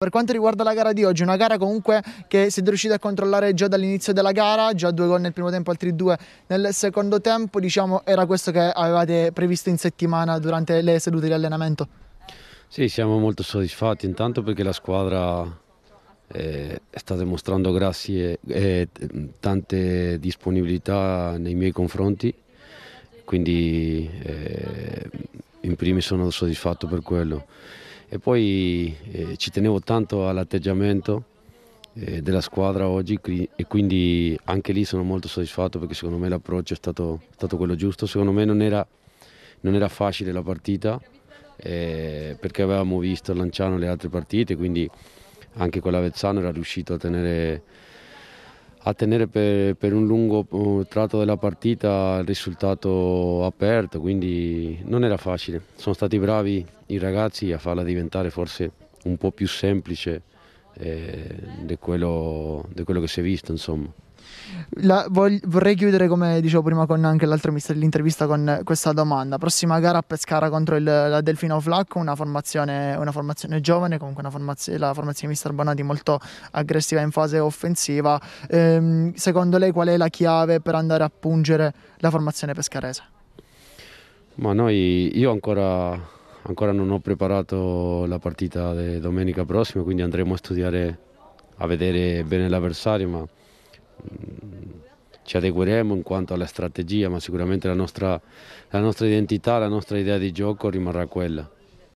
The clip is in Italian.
Per quanto riguarda la gara di oggi, una gara comunque che siete riusciti a controllare già dall'inizio della gara, già due gol nel primo tempo, altri due nel secondo tempo, diciamo era questo che avevate previsto in settimana durante le sedute di allenamento? Sì, siamo molto soddisfatti intanto perché la squadra eh, sta dimostrando grazie e tante disponibilità nei miei confronti, quindi eh, in primis sono soddisfatto per quello e poi eh, ci tenevo tanto all'atteggiamento eh, della squadra oggi e quindi anche lì sono molto soddisfatto perché secondo me l'approccio è stato, stato, quello giusto, secondo me non era, non era facile la partita eh, perché avevamo visto Lanciano le altre partite quindi anche con l'Avezzano era riuscito a tenere a tenere per, per, un lungo uh, tratto della partita il risultato aperto, quindi non era facile. Sono stati bravi i ragazzi a farla diventare forse un po' più semplice eh, di, quello, quello che si è visto. Insomma. La, vog, vorrei chiudere, come dicevo prima, con anche mister l'intervista con questa domanda. Prossima gara a Pescara contro il, la Delfino Flacco una formazione, una formazione giovane, comunque una formazione, la formazione mister Bonati molto aggressiva in fase offensiva. Ehm, secondo lei qual è la chiave per andare a pungere la formazione pescarese? Ma noi, io ancora, ancora non ho preparato la partita di domenica prossima, quindi andremo a studiare, a vedere bene l'avversario, ma mm, ci adegueremo in quanto alla strategia, ma sicuramente la nostra, la nostra identità, la nostra idea di gioco rimarrà quella.